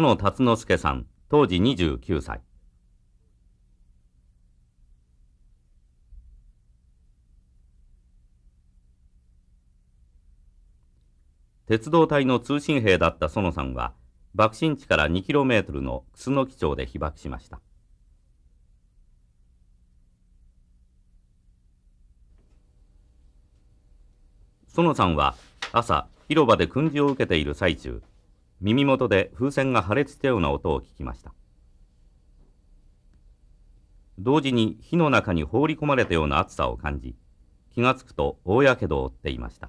園辰之助さん、当時29歳。鉄道隊の通信兵だった園さんは、爆心地から2トルの楠木町で被爆しました。園さんは朝、広場で訓示を受けている最中、耳元で風船が破裂したような音を聞きました。同時に火の中に放り込まれたような暑さを感じ、気がつくと大やけどを負っていました。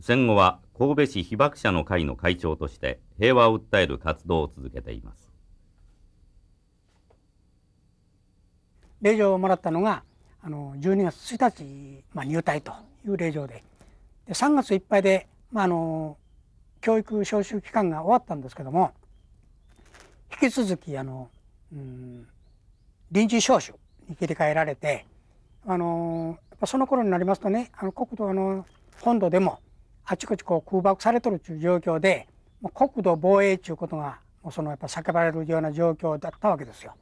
戦後は神戸市被爆者の会の会長として平和を訴える活動を続けています。令状をもらったのがあの12月1日、まあ、入隊という令状でで3月いっぱいで、まあ、あの教育招集期間が終わったんですけども引き続きあの、うん、臨時招集に切り替えられてあのその頃になりますとねあの国土の本土でもあちこちこう空爆されとるという状況で国土防衛ということがもうそのやっぱ叫ばれるような状況だったわけですよ。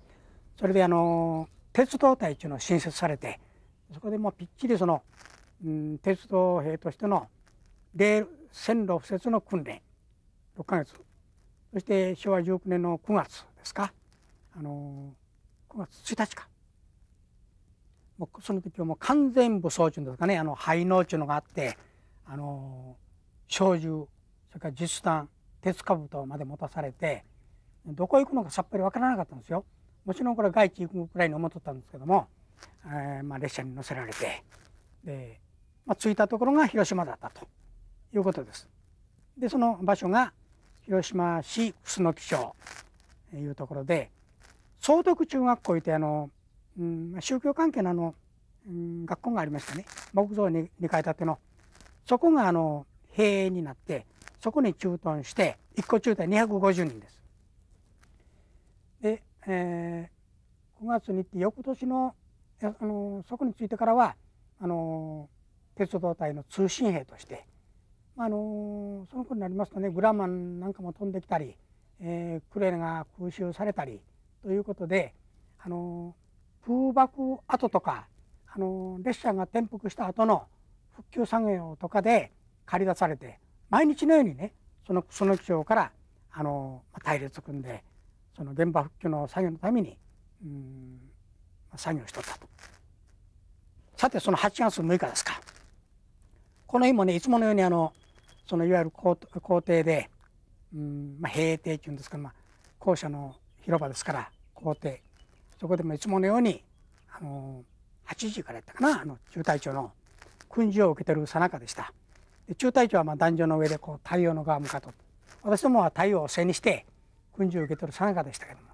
それであの鉄道隊というのを新設されてそこでもうぴっちりそのうん、鉄道兵としてのレール線路敷設の訓練6ヶ月そして昭和19年の9月ですかあの9月1日かもうその時はもう完全武装中ですかねあの廃農中のがあってあの小銃それから実弾鉄兜まで持たされてどこ行くのかさっぱりわからなかったんですよ。もちろんこれ外地行くぐらいに思っとったんですけども、えー、まあ列車に乗せられてでまあ、着いたところが広島だったということです。でその場所が広島市楠木町というところで総督中学校いてあの、うん、宗教関係のあの、うん、学校がありましたね木造に2階建てのそこがあの閉園になってそこに駐屯して1個中隊250人です。で、えー、5月に行って翌年のあのそこに着いてからはあの鉄道隊の通信兵として、まあ、あのその頃になりますとねグラマンなんかも飛んできたり、えー、クレが空襲されたりということで、あの空爆跡とか、あの列車が転覆した後の復旧作業とかで駆り出されて毎日のようにねそのその町から、あの隊列組んでその現場復旧の作業のために、うん、作業しとったと。さてその8月6日ですか。この日もねいつものようにあのそのいわゆる校庭で、うんまあ、平定っていうんですか、まあ、校舎の広場ですから校庭そこでもいつものようにあの8時からやったかなあの中隊長の訓示を受けてるさなかでしたで中隊長はまあ壇上の上でこう太陽の側向かと私どもは太陽を背にして訓示を受けてるさなかでしたけども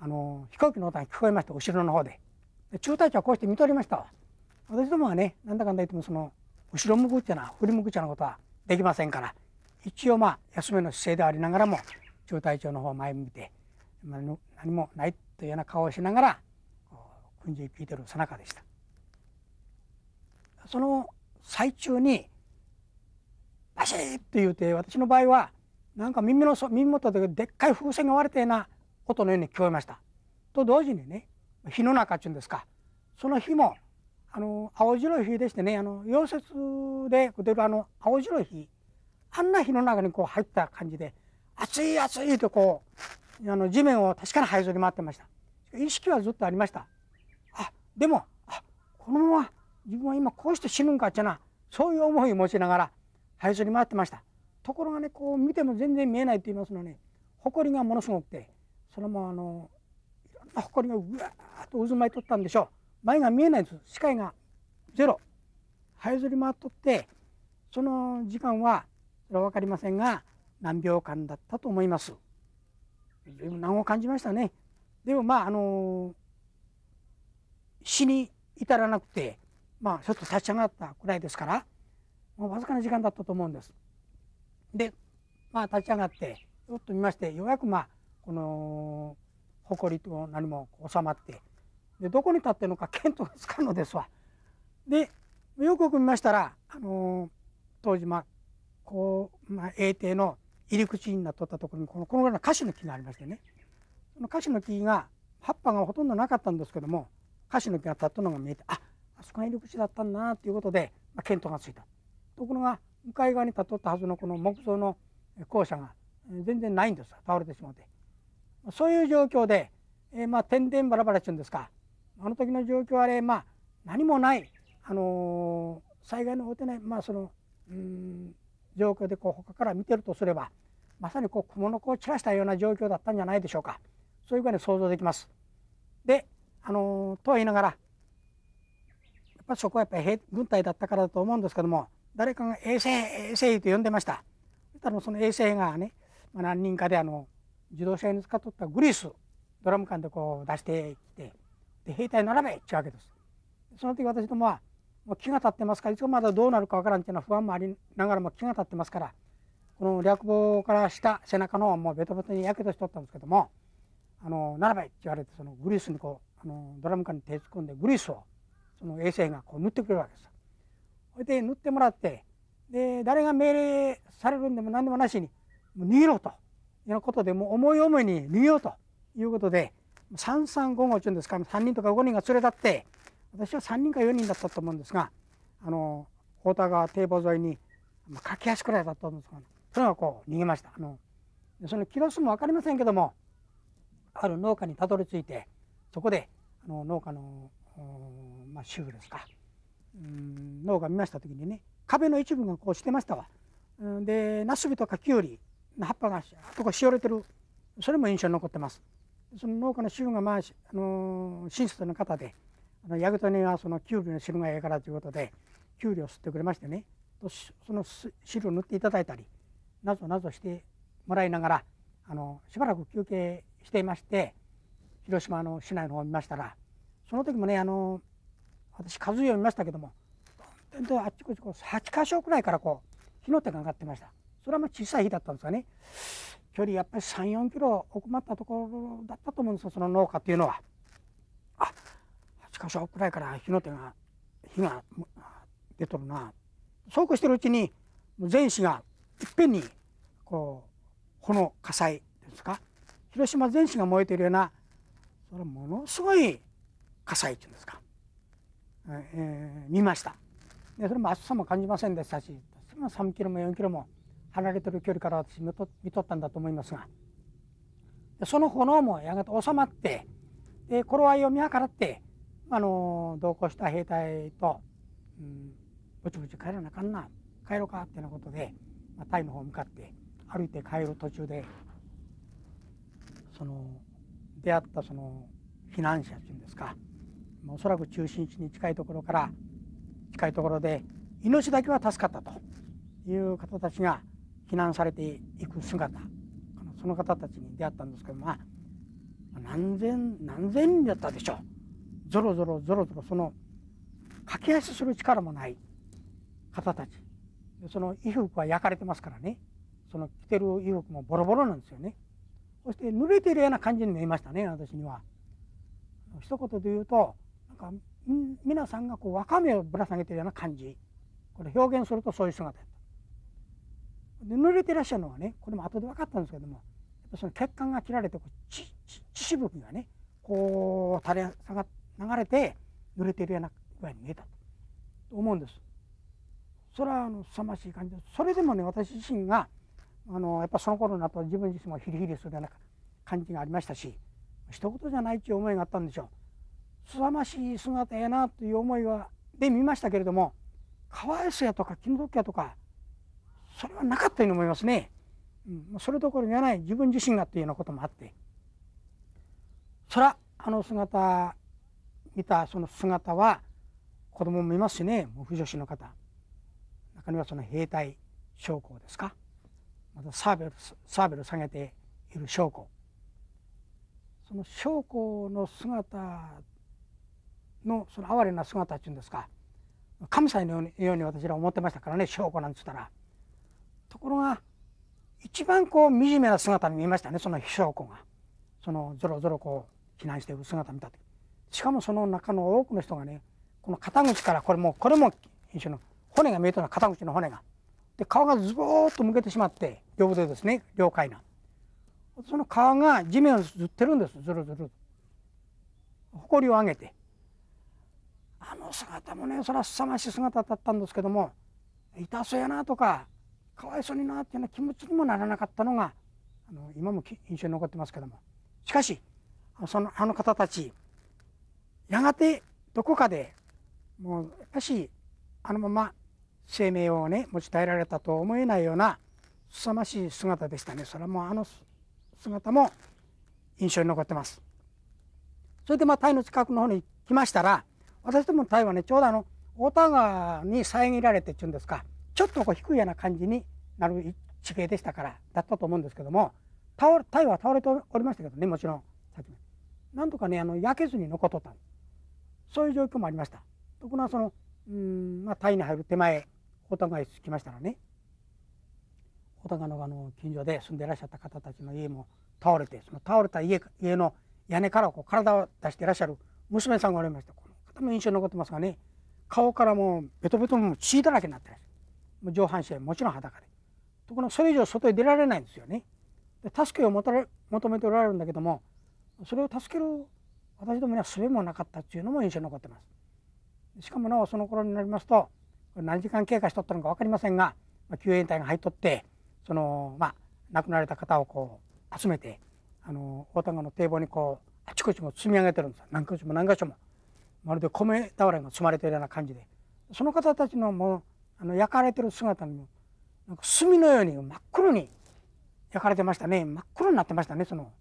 あの飛行機の音が聞こえました後ろの方でで中隊長はこうして見とりました私どもはねなんだかんだ言ってもその後ろ向くっていうのは振り向くっていうことはできませんから一応まあ休めの姿勢でありながらも中隊長の方を前見て何もないというような顔をしながら訓示聞いてるさなかでした。その最中にバシッと言うて私の場合はなんか耳の耳元ででっかい風船が割れたような音のように聞こえました。と同時にね火の中っていうんですかその火もあの青白い日でしてねあの溶接で出るあの青白い日あんな日の中にこう入った感じで熱い熱いとこうあの地面を確かに這いずり回ってました意識はずっとありましたあでもあこのまま自分は今こうして死ぬんかっちゃなそういう思いを持ちながら這いずり回ってましたところがねこう見ても全然見えないと言いますのに、埃がものすごくてそれもあのいろんな埃がうわーっと渦巻いとったんでしょう前が見えないんです視界がゼロ這いずり回っとってその時間はそれは分かりませんが何秒間だったと思います難を感じましたねでもまああの死に至らなくてまあちょっと立ち上がったくらいですからもうわずかな時間だったと思うんですでまあ立ち上がってちょっと見ましてようやくまあこの誇りと何も収まってでどこに立ってるのか見当がつかんのですわ。でよく見ましたら、あのー、当時まあこう、まあ、英帝の入り口になっとったところにこのこのぐらいのカシの木がありましてねそのカシの木が葉っぱがほとんどなかったんですけどもカシの木が立ったのが見えてああそこが入り口だったんだなということで、まあ、見当がついた。ところが向かい側に立っとったはずのこの木造の校舎が全然ないんです倒れてしまってそういう状況で、えー、まあ天然バラバラっていうんですかあの時の状況はあれ、まあ、何もない、あのー、災害の大てない、まあ、そのうん状況でこう他から見てるとすればまさにこう蜘蛛の子を散らしたような状況だったんじゃないでしょうかそういうふうに想像できます。で、あのー、とは言いながらやっぱそこはやっぱり軍隊だったからだと思うんですけども誰かが衛星衛星と呼んでました。ただその衛星がね、まあ、何人かであの自動車に使っとったグリスドラム缶でこう出してきてで兵隊ならべっちゅうわけです。その時私どもはもう気が立ってますからいつかまだどうなるかわからんっていうのは不安もありながらも気が立ってますからこの略帽からした背中のもうベトベトにやけどしとったんですけども「あのならべ」って言われてそのグリスにこうあのドラム缶に手突っ込んでグリスをその衛星がこう塗ってくれるわけです。それで塗ってもらってで誰が命令されるんでも何でもなしにもう逃げろということでもう思い思いに逃げようということで三三五五っていうんですか3人とか5人が連れ立って私は3人か4人だったと思うんですがあの太田川堤防沿いに、まあ、駆け橋くらいだったんですが、ね、とにかこう逃げましたあのそのキロ数も分かりませんけどもある農家にたどり着いてそこであの農家の、まあ、主婦ですかうん農家見ました時にね壁の一部がこうしてましたわ。でナスビとかキュウリの葉っぱがあとこしおれてるそれも印象に残ってます。その農家の主婦が、まあ、あのー、シの方であのヤグトにはその給料の汁がええからということで給料を吸ってくれましてねその汁を塗っていただいたりなぞなぞしてもらいながらあのしばらく休憩していまして広島の市内の方を見ましたらその時もねあの私数を見ましたけどもあっちこっちこう8箇所くらいからこう火の手が上がってましたそれはまあ小さい火だったんですかね距離やっぱり34キロ奥まったところだったと思うんですよその農家っていうのは。あ8か所くらいから火の手が火が出とるなそうこうしてるうちに全市がいっぺんにこうこの火災ですか広島全市が燃えてるようなそれものすごい火災っていうんですか、えー、見ましたでそれも暑さも感じませんでしたし寒キロも4キロも離れてる距離から私見と見とったんだと思いますがその炎もやがて収まってで頃合いを見計らってあの同行した兵隊と、うん、ぼちぼち帰らなあかんな帰ろうかってなことで、まあ、タイの方向かって歩いて帰る途中でその出会ったその避難者っていうんですかおそらく中心地に近いところから近いところで命だけは助かったという方たちが避難されていく姿その方たちに出会ったんですけどまあ何千何千人だったでしょうぞろぞろぞろぞろその駆け足する力もない方たちその衣服は焼かれてますからねその着てる衣服もボロボロなんですよねそして濡れてるような感じに見えましたね私には一言で言うとなんか皆さんがこうわかめをぶら下げてるような感じこれ表現するとそういう姿だったで濡れてらっしゃるのはねこれも後で分かったんですけどもやっぱその血管が切られてこう血血しぶきがねこう垂れ下が流れて濡れてるような具合に見えたと思うんです。それはあの凄まじい感じですそれでもね私自身があのやっぱその頃になたら、自分自身もヒリヒリするような感じがありましたし一言じゃないっていう思いがあったんでしょう凄ましい姿やなという思いはで見ましたけれどもかわいそうやとか気の毒やとかそれはなかったように思いますね、うん、それどころじゃない自分自身がというようなこともあってそらあの姿見たその姿は子供もいますしね婦女子の方中にはその兵隊将校ですかまたサーベルサーベル下げている将校その将校の姿のその哀れな姿っていうんですか神様のように私ら思ってましたからね将校なんつったら。ところが一番こう惨めな姿に見えましたねその飛翔子がそのぞろぞろこう避難している姿を見た時しかもその中の多くの人がねこの肩口からこれもこれも一緒の骨が見えたのは肩口の骨がで顔がズボーッと向けてしまって両腕ですね了解なその顔が地面をずってるんですずるずる誇りを上げてあの姿もねそれは凄まじい姿だったんですけども痛そうやなとかかわいそうになっていうような気持ちにもならなかったのがあの今も印象に残ってますけどもしかしそのあの方たちやがてどこかでもうやっぱしあのまま生命をね持ち耐えられたと思えないような凄ましい姿でしたねそれはもうあの姿も印象に残ってますそれでまあタイの近くの方に来ましたら私どもタイはねちょうどあの太田川に遮られてっていうんですかちょっとこう低いような感じになる地形でしたからだったと思うんですけども倒れタイは倒れておりましたけどねもちろんさっきなんとかねあの焼けずに残っとったそういう状況もありましたところがそのうんまあタイに入る手前お互い着きましたらねお互いのあの近所で住んでいらっしゃった方たちの家も倒れてその倒れた家家の屋根からこう体を出していらっしゃる娘さんがおりましたこの方も印象に残ってますがね顔からもうベトベトも血だらけになってらっしゃる上半身もちろん裸でところがそれ以上外へ出られないんですよね。助けを求めておられるんだけどもそれを助ける私どもには術もなかったっていうのも印象に残ってます。しかもなおその頃になりますと何時間経過しとったのか分かりませんが救援隊が入っとってそのまあ亡くなられた方をこう集めてあの大田川の堤防にこうあちこちも積み上げてるんです何箇所も何箇所もまるで米俵が積まれてるような感じでその方たちのもうあの焼かれてる姿にもなんか炭のように真っ黒に焼かれてましたね真っ黒になってましたねその。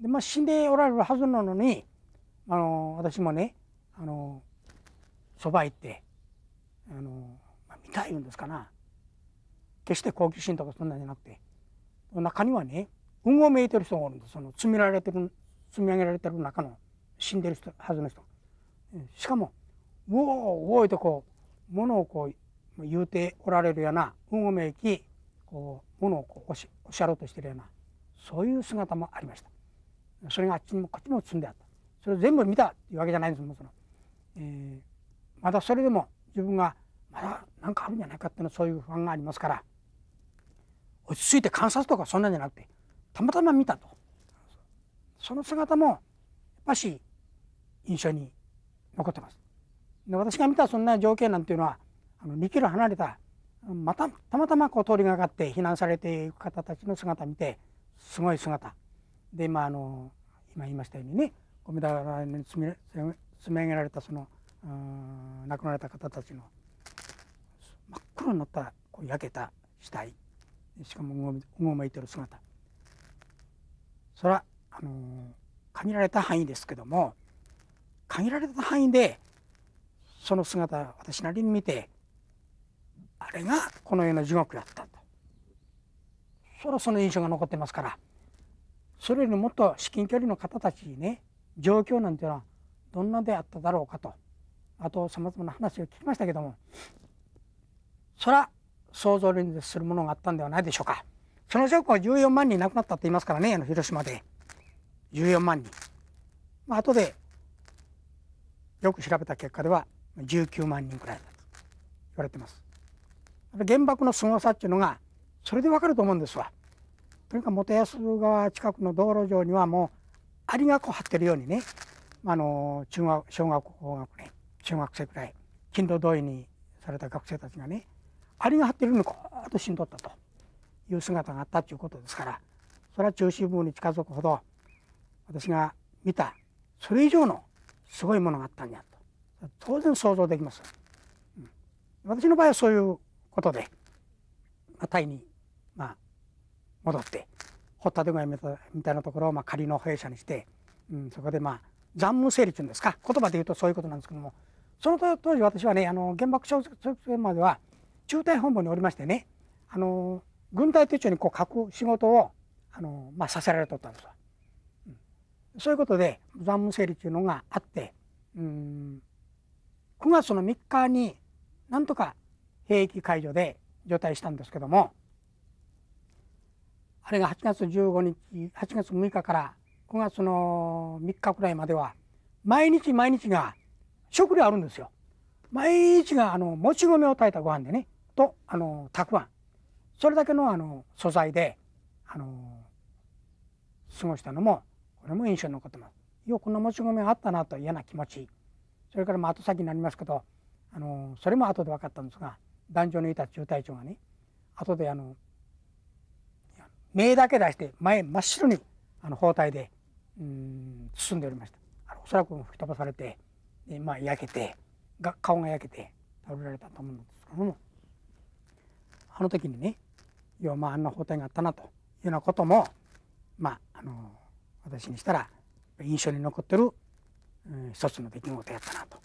でまあ死んでおられるはずなのにあの私もねあのそば行ってあの、まあ、見たいんですかな決して好奇心とかそんなんじゃなくて中にはね運をめいてる人がおるんですその積みられてる積み上げられてる中の死んでる人はずの人しかも「うおーおー」とこう物をこう言うておられるような運をめいきこうものをこうおしおっしゃろうとしているようなそういう姿もありましたそれがあっちにもこっちにも積んであったそれ全部見たというわけじゃないんですもんその、えー、まだそれでも自分がまだ何かあるんじゃないかっていうのそういう不安がありますから落ち着いて観察とかそんなんじゃなくてたまたま見たとその姿もやっぱし印象に残ってますで私が見たそんな条件なんていうのはあの2キロ離れたまたたまたまこう通りがかって避難されていく方たちの姿を見てすごい姿で、今あ、の今言いましたようにねゴミ俵に積み積み上げられたその亡くなられた方たちの真っ黒になったこう焼けた死体しかもうごめいてる姿それはあの限られた範囲ですけども限られた範囲でその姿私なりに見てあれがこの世の地獄やったとそろその印象が残ってますからそれよりもっと至近距離の方たちにね状況なんていうのはどんなであっただろうかとあとさまざまな話を聞きましたけどもそら想像連結するものがあったんではないでしょうかその拠は14万人亡くなったって言いますからねあの広島で14万人、まあ後でよく調べた結果では19万人くらいだと言われてます原爆の凄さっていうのがそれでわかると思うんですわ。とにかく元安川近くの道路上にはもうアリがこう張ってるようにね、あの中学小学校学年中学生くらい勤労動員にされた学生たちがねアリが張ってるのにこうっと死んどったという姿があったということですからそれは中心部に近づくほど私が見たそれ以上のすごいものがあったんやと当然想像できます、うん、私の場合はそういうことで、まあ、タイに、まあ、戻って掘ったてめたみたいなところをまあ仮の弊社にして、うん、そこでまあ残務整理というんですか言葉で言うとそういうことなんですけどもその当時私はねあの原爆症戦までは中隊本部におりましてねあの軍隊手帳にこう書く仕事をあの、まあ、させられおったんですわ、うん、そういうことで残務整理というのがあって、うん、9月の3日になんとか兵役解除で除隊したんですけどもあれが8月15日8月6日から9月の3日くらいまでは毎日毎日が食料あるんですよ。毎日があのもち米を炊いたご飯でねとあのたくあんそれだけのあの素材であの過ごしたのもこれも印象に残ってます。よこのもち米があったなと嫌な気持ちそれからまあ後先になりますけどあのそれも後で分かったんですが壇上にいた中隊長がね後であの目だけ出して前真っ白にあの包帯でうん包んでおりましたあのおそらく吹き飛ばされてで、まあ、焼けてが顔が焼けて倒れられたと思うんですけどもあの時にね要はまああんな包帯があったなというようなこともまああの私にしたら印象に残ってる、うん、一つの出来事やったなと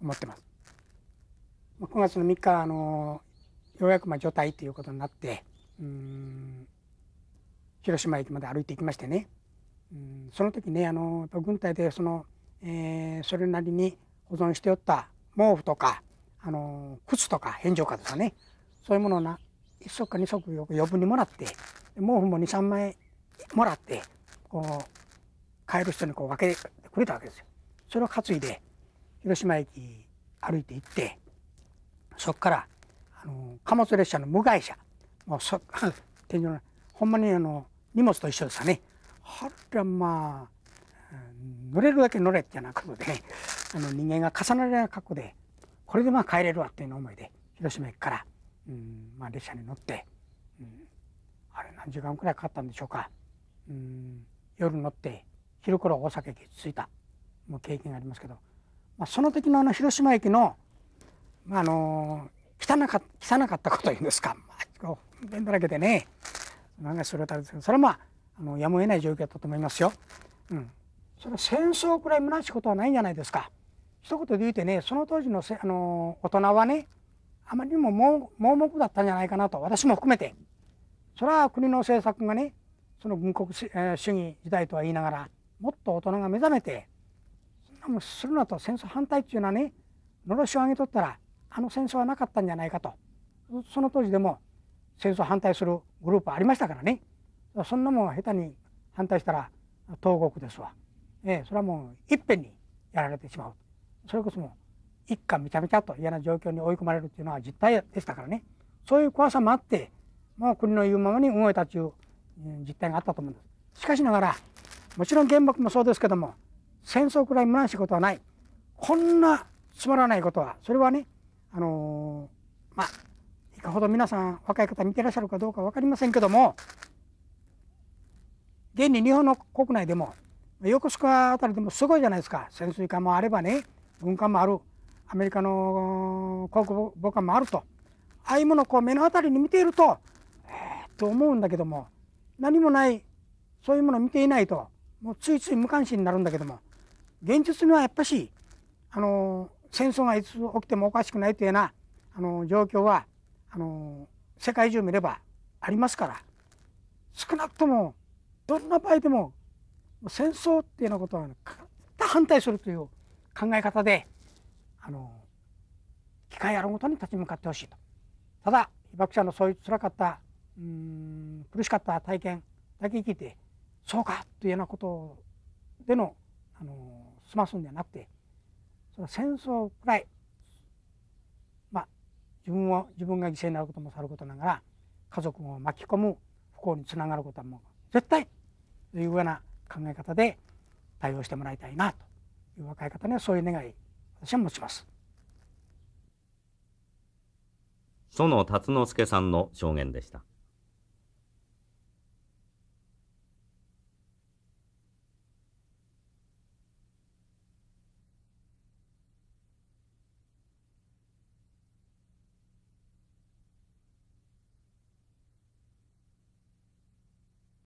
思ってます。9月の3日あのようやくまあ除隊ということになってうん広島駅まで歩いていきましてねうんその時ねあの軍隊でその、えー、それなりに保存しておった毛布とかあの靴とか返上かとかねそういうものをな1足か2足余分にもらって毛布も23枚もらってこう買える人にこう分けてくれたわけですよ。それを担いで広島駅歩いて行ってそこからあの貨物列車の無害車もうそ 天井のほんまにあの荷物と一緒ですね。はらまあ乗れるだけ乗れってなことで、ね、あの人間が重なりな格好でこれでまあ帰れるわっていう思いで広島駅から、うんまあ、列車に乗って、うん、あれ何時間くらいかかったんでしょうか、うん、夜乗って昼頃大阪駅着いたもう経験がありますけど、まあ、その時のあの広島駅のあの汚か汚かったこと言うんですか、まあ、便だらけでねなんそれはすけどそれはまああのやむを得ない状況だったと思いますよ。うん、それは戦争くらい虚しいことはないんじゃないですか。一言で言うてねその当時のせあの大人はねあまりにも盲目だったんじゃないかなと私も含めてそれは国の政策がねその軍国主義時代とは言いながらもっと大人が目覚めてそんなもんするなと戦争反対っていうのはねのろしを上げとったらあの戦争はなかったんじゃないかとその当時でも戦争反対するグループありましたからねそんなもん下手に反対したら東国ですわ、ええ、それはもういっぺんにやられてしまうそれこそもう一家めちゃめちゃと嫌な状況に追い込まれるっていうのは実態でしたからねそういう怖さもあってもう国の言うままに動いたという実態があったと思うんですしかしながらもちろん原爆もそうですけども戦争くらい虚しいことはないこんなつまらないことはそれはねあのまあいかほど皆さん若い方見てらっしゃるかどうか分かりませんけども現に日本の国内でも横須賀辺りでもすごいじゃないですか潜水艦もあればね軍艦もあるアメリカの空母艦もあるとああいうものをこう目の当たりに見ているとえー、と思うんだけども何もないそういうものを見ていないともうついつい無関心になるんだけども現実にはやっぱしあの戦争がいつ起きてもおかしくないというようなあの状況はあの世界中見ればありますから少なくともどんな場合でも戦争っていうようなことは反対するという考え方であの機会あるごとに立ち向かってほしいとただ被爆者のそういうつらかったうん苦しかった体験だけ聞いてそうかというようなことでのあの済ますんではなくてその戦争くらい、まあ、自分を自分が犠牲になることもさることながら家族も巻き込む不幸につながることはもう絶対というような考え方で対応してもらいたいなという若い方にはそういう願い私は持ちます。園辰之助さんの証言でした。